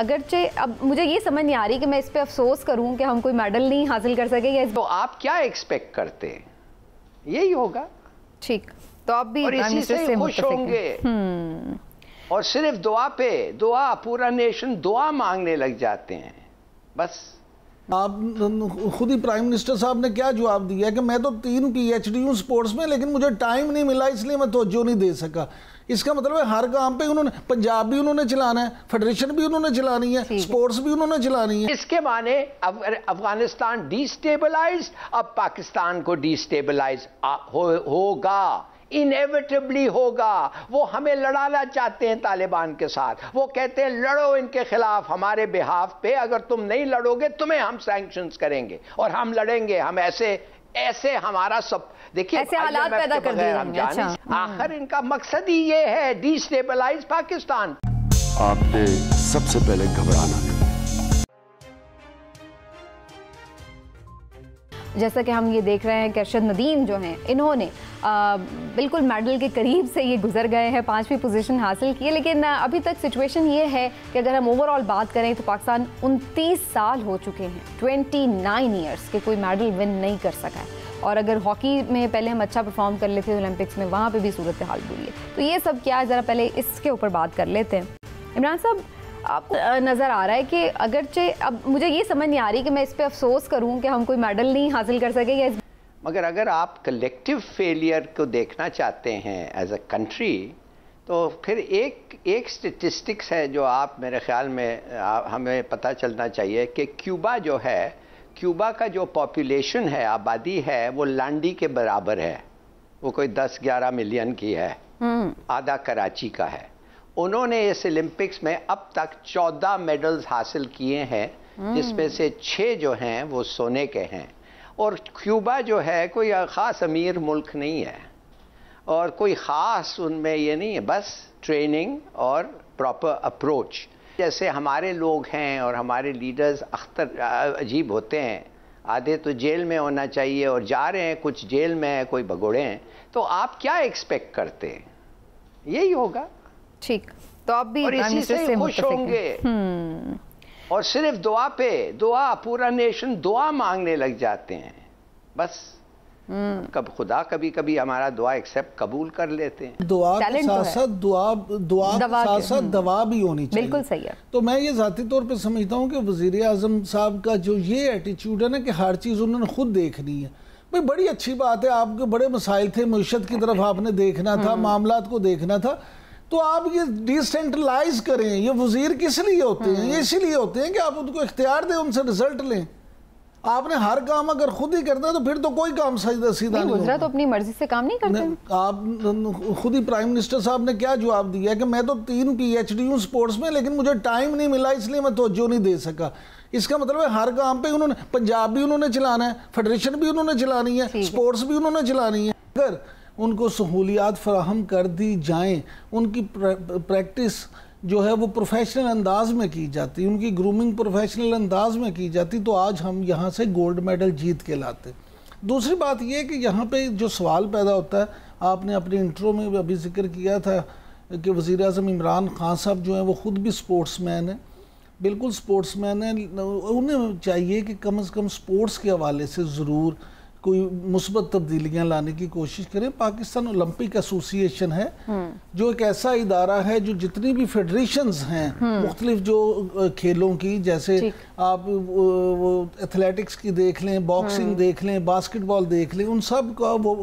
अगरचे अब मुझे ये समझ नहीं आ रही कि मैं इस पर अफसोस करूं कि हम कोई मेडल नहीं हासिल कर सके या इस... तो आप क्या एक्सपेक्ट करते हैं यही होगा ठीक तो आप भी और इसी से से खुश होंगे हम्म। और सिर्फ दुआ पे दुआ पूरा नेशन दुआ मांगने लग जाते हैं बस आप खुद ही प्राइम मिनिस्टर साहब ने क्या जवाब दिया कि मैं तो तीन पीएचडी हूँ स्पोर्ट्स में लेकिन मुझे टाइम नहीं मिला इसलिए मैं तोज्जो नहीं दे सका इसका मतलब है हर काम पे उन्होंने पंजाब भी उन्होंने चलाना है फेडरेशन भी उन्होंने चलानी है स्पोर्ट्स भी उन्होंने चलानी है इसके माने अफ, अफगानिस्तान डिस्टेबलाइज अब पाकिस्तान को डिस्टेबलाइज होगा हो इनएविटेबली होगा वो हमें लड़ाना चाहते हैं तालिबान के साथ वो कहते हैं लड़ो इनके खिलाफ हमारे बिहाफ पे अगर तुम नहीं लड़ोगे तुम्हें हम सैंक्शंस करेंगे और हम लड़ेंगे हम ऐसे ऐसे हमारा सब देखिए ऐसे हालात पैदा तो कर दिए अच्छा। हाँ। आखिर इनका मकसद ही ये है डिस्टेबलाइज पाकिस्तान आपने सबसे पहले घबराना जैसा कि हम ये देख रहे हैं कि अरशद नदीम जो हैं इन्होंने आ, बिल्कुल मेडल के करीब से ये गुजर गए हैं पाँचवीं पोजीशन हासिल की है लेकिन अभी तक सिचुएशन ये है कि अगर हम ओवरऑल बात करें तो पाकिस्तान उनतीस साल हो चुके हैं ट्वेंटी नाइन ईयर्स के कोई मेडल विन नहीं कर सका है और अगर हॉकी में पहले हम अच्छा परफॉर्म कर लेते ओलंपिक्स में वहाँ पर भी सूरत हाल बुरी है तो ये सब क्या है ज़रा पहले इसके ऊपर बात कर लेते हैं इमरान साहब आप नज़र आ रहा है कि अगरचे अब मुझे ये समझ नहीं आ रही कि मैं इस पर अफसोस करूँ कि हम कोई मेडल नहीं हासिल कर सके या मगर अगर आप कलेक्टिव फेलियर को देखना चाहते हैं एज अ कंट्री तो फिर एक एक स्टेटिस्टिक्स है जो आप मेरे ख्याल में आ, हमें पता चलना चाहिए कि क्यूबा जो है क्यूबा का जो पॉपुलेशन है आबादी है वो लांडी के बराबर है वो कोई 10-11 मिलियन की है हम्म। आधा कराची का है उन्होंने इस ओलंपिक्स में अब तक 14 मेडल्स हासिल किए हैं hmm. जिसमें से छः जो हैं वो सोने के हैं और क्यूबा जो है कोई ख़ास अमीर मुल्क नहीं है और कोई ख़ास उनमें ये नहीं है बस ट्रेनिंग और प्रॉपर अप्रोच जैसे हमारे लोग हैं और हमारे लीडर्स अख्तर अजीब होते हैं आधे तो जेल में होना चाहिए और जा रहे हैं कुछ जेल में है कोई भगोड़े हैं तो आप क्या एक्सपेक्ट करते हैं यही होगा ठीक तो आप भी और इसी से, खुश होंगे हम्म। और सिर्फ दुआ पे दुआ पूरा नेशन दुआ मांगने लग जाते हैं बस हम्म। कब खुदा कभी कभी हमारा दुआ एक्सेप्ट कबूल कर लेते हैं दुआ के तो साथ साथ दुआ दुआ के साथ साथ हम्म। दवा भी होनी चाहिए बिल्कुल सही है तो मैं ये जाती तौर पे समझता हूँ कि वजीर आजम साहब का जो ये एटीट्यूड है ना कि हर चीज़ उन्होंने खुद देखनी है भाई बड़ी अच्छी बात है आपके बड़े मसाइल थे मीशत की तरफ आपने देखना था मामला को देखना था तो आप ये डिसेंट्रलाइज करें ये वजीर किस लिए होते हैं ये हम्म। इसीलिए होते हैं कि आप उनको इख्तियार दें उनसे रिजल्ट लें आपने हर काम अगर खुद ही करना है तो फिर तो कोई काम सीधा सीधा नहीं, नहीं तो अपनी मर्जी से काम नहीं करते आप खुद ही प्राइम मिनिस्टर साहब ने क्या जवाब दिया कि मैं तो तीन पी एच डी हूँ स्पोर्ट्स में लेकिन मुझे टाइम नहीं मिला इसलिए मैं तोज्जो नहीं दे सका इसका मतलब है हर काम पे उन्होंने पंजाब भी उन्होंने चलाना है फेडरेशन भी उन्होंने चलानी है स्पोर्ट्स भी उन्होंने चलानी है अगर उनको सहूलियात फराहम कर दी जाएँ उनकी प्रैक्टिस जो है वो प्रोफेशनल अंदाज में की जाती उनकी ग्रूमिंग प्रोफेशनल अंदाज में की जाती तो आज हम यहाँ से गोल्ड मेडल जीत के लाते दूसरी बात यह कि यहाँ पे जो सवाल पैदा होता है आपने अपने इंट्रो में अभी जिक्र किया था कि वज़ी अजम इमरान खान साहब जो हैं वो ख़ुद भी स्पोर्ट्स मैन हैं बिल्कुल स्पोर्ट्स मैन हैं उन्हें चाहिए कि कम अज़ कम स्पोर्ट्स के हवाले से ज़रूर कोई मुस्बत तब्दीलियां लाने की कोशिश करें पाकिस्तान ओलंपिक एसोसिएशन है हम्म। जो एक ऐसा इदारा है जो जितनी भी फेडरेशंस हैं हम्म। मुख्तलिफ जो खेलों की जैसे आप वो एथलेटिक्स की देख लें बॉक्सिंग हम्म। देख लें बास्केटबॉल देख लें उन सब का वो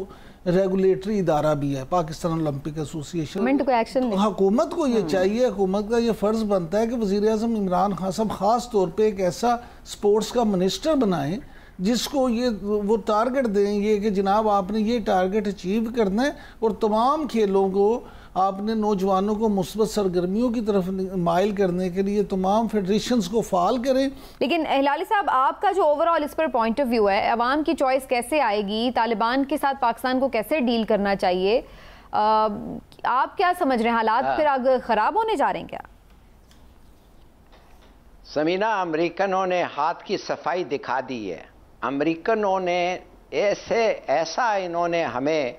रेगुलेटरी इदारा भी है पाकिस्तान ओलंपिक एसोसिएशन को एक्शन हुकूमत को ये चाहिए हुकूमत का ये फ़र्ज़ बनता है कि वज़ी अजम इमरान खान साहब ख़ास तौर पर एक ऐसा स्पोर्ट्स का मिनिस्टर बनाएं जिसको ये वो टारगेट देंगे कि जनाब आपने ये टारगेट अचीव करना है और तमाम खेलों को आपने नौजवानों को मुस्बत सरगर्मियों की तरफ माइल करने के लिए तमाम फेडरेशन को फाल करें लेकिन हिलाली साहब आपका जो ओवरऑल इस पर पॉइंट ऑफ व्यू है अवाम की चॉइस कैसे आएगी तालिबान के साथ पाकिस्तान को कैसे डील करना चाहिए आ, आप क्या समझ रहे हैं हालात हाँ। फिर आगे ख़राब होने जा रहे हैं क्या समीना अमरीकनों ने हाथ की सफाई दिखा दी है अमेरिकनों ने ऐसे ऐसा इन्होंने हमें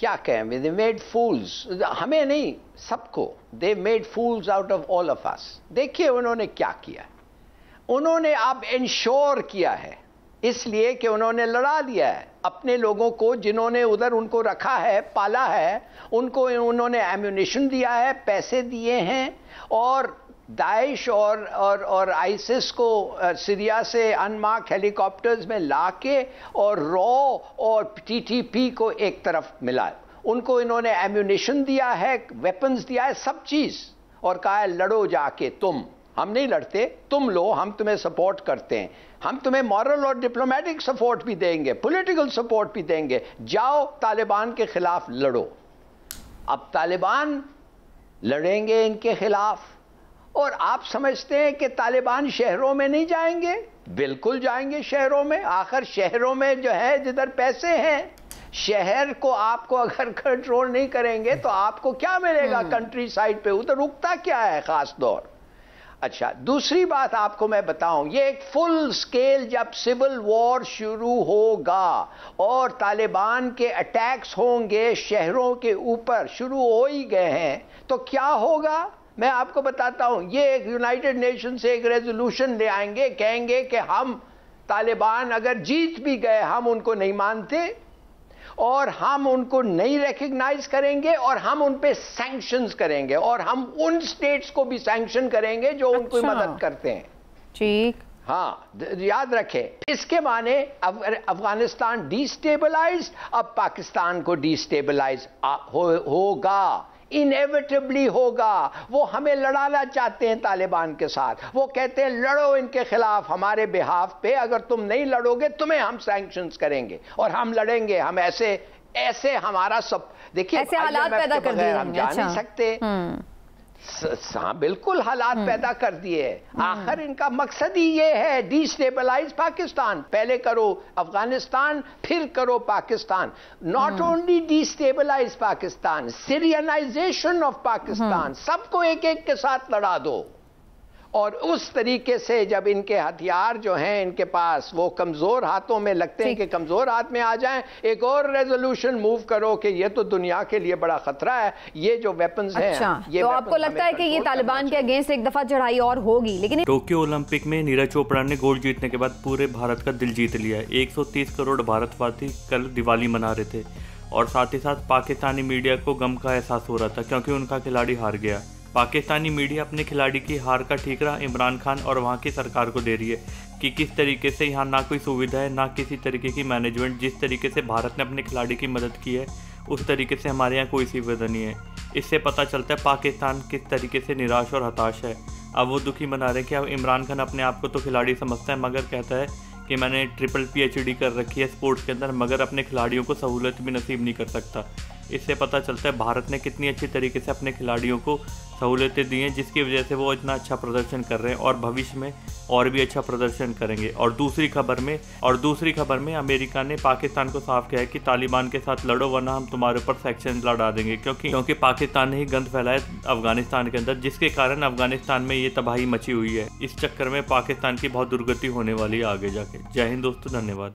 क्या कहें दे मेड फूल्स हमें नहीं सबको they made fools out of all of us देखिए उन्होंने क्या किया उन्होंने अब इंश्योर किया है इसलिए कि उन्होंने लड़ा दिया है अपने लोगों को जिन्होंने उधर उनको रखा है पाला है उनको उन्होंने एम्यूनेशन दिया है पैसे दिए हैं और दाइश और और और आइसिस को सीरिया से अनमार्क हेलीकॉप्टर्स में लाके और रॉ और टीटीपी को एक तरफ मिला उनको इन्होंने एम्यूनेशन दिया है वेपन्स दिया है सब चीज़ और कहा है लड़ो जाके तुम हम नहीं लड़ते तुम लो हम तुम्हें सपोर्ट करते हैं हम तुम्हें मॉरल और डिप्लोमेटिक सपोर्ट भी देंगे पॉलिटिकल सपोर्ट भी देंगे जाओ तालिबान के खिलाफ लड़ो अब तालिबान लड़ेंगे इनके खिलाफ और आप समझते हैं कि तालिबान शहरों में नहीं जाएंगे बिल्कुल जाएंगे शहरों में आखिर शहरों में जो है जिधर पैसे हैं शहर को आपको अगर कंट्रोल नहीं करेंगे तो आपको क्या मिलेगा कंट्री हम्म। साइड पे उधर रुकता क्या है खास दौर अच्छा दूसरी बात आपको मैं बताऊं ये एक फुल स्केल जब सिविल वॉर शुरू होगा और तालिबान के अटैक्स होंगे शहरों के ऊपर शुरू हो ही गए हैं तो क्या होगा मैं आपको बताता हूं ये एक यूनाइटेड नेशन से एक रेजोल्यूशन ले आएंगे कहेंगे कि हम तालिबान अगर जीत भी गए हम उनको नहीं मानते और हम उनको नहीं रिकग्नाइज करेंगे और हम उन पर सेंक्शन करेंगे और हम उन स्टेट्स को भी सैंक्शन करेंगे जो अच्छा। उनको मदद करते हैं ठीक हाँ याद रखें इसके माने अफ, अफगानिस्तान डिस्टेबलाइज अब पाकिस्तान को डिस्टेबलाइज होगा हो इनएविटेबली होगा वो हमें लड़ाना चाहते हैं तालिबान के साथ वो कहते हैं लड़ो इनके खिलाफ हमारे बिहाफ पे अगर तुम नहीं लड़ोगे तुम्हें हम सैंक्शन करेंगे और हम लड़ेंगे हम ऐसे ऐसे हमारा सब देखिए हालात पैदा कर हम जा नहीं अच्छा। सकते हम्म। हाँ बिल्कुल हालात हम्म। पैदा कर दिए हम्म। आखिर इनका मकसद ही ये है डिस्टेबलाइज पाकिस्तान पहले करो अफगानिस्तान फिर करो Pakistan not only destabilise Pakistan Syrianisation of Pakistan hmm. सबको एक एक के साथ लड़ा दो और उस तरीके से जब इनके हथियार जो हैं इनके पास वो कमजोर हाथों में लगते हैं कि कमजोर हाथ में आ जाएं एक और रेजोल्यूशन मूव करो कि ये तो दुनिया के लिए बड़ा खतरा है ये जो वेपन्स अच्छा, हैं ये तो आपको लगता है कि ये तालिबान के अगेंस्ट एक दफा चढ़ाई और होगी लेकिन टोक्यो ओलंपिक में नीरज चोपड़ा ने गोल्ड जीतने के बाद पूरे भारत का दिल जीत लिया एक करोड़ भारतवासी कल दिवाली मना रहे थे और साथ ही साथ पाकिस्तानी मीडिया को गम का एहसास हो रहा था क्योंकि उनका खिलाड़ी हार गया पाकिस्तानी मीडिया अपने खिलाड़ी की हार का ठीकरा इमरान खान और वहाँ की सरकार को दे रही है कि किस तरीके से यहाँ ना कोई सुविधा है ना किसी तरीके की मैनेजमेंट जिस तरीके से भारत ने अपने खिलाड़ी की मदद की है उस तरीके से हमारे यहाँ कोई सुविधा नहीं है इससे पता चलता है पाकिस्तान किस तरीके से निराश और हताश है अब वो दुखी बना रहे हैं कि अब इमरान खान अपने आप को तो खिलाड़ी समझता है मगर कहता है कि मैंने ट्रिपल पीएचडी कर रखी है स्पोर्ट्स के अंदर मगर अपने खिलाड़ियों को सहूलत भी नसीब नहीं कर सकता इससे पता चलता है भारत ने कितनी अच्छी तरीके से अपने खिलाड़ियों को सहूलियतें दी हैं जिसकी वजह से वो इतना अच्छा प्रदर्शन कर रहे हैं और भविष्य में और भी अच्छा प्रदर्शन करेंगे और दूसरी खबर में और दूसरी खबर में अमेरिका ने पाकिस्तान को साफ किया है कि तालिबान के साथ लड़ो वरना हम तुम्हारे ऊपर सेक्शन लड़ा देंगे क्योंकि क्योंकि पाकिस्तान ने ही गंद फैलाया अफगानिस्तान के अंदर जिसके कारण अफगानिस्तान में ये तबाही मची हुई है इस चक्कर में पाकिस्तान की बहुत दुर्गति होने वाली है आगे जाके जय हिंद दोस्तों धन्यवाद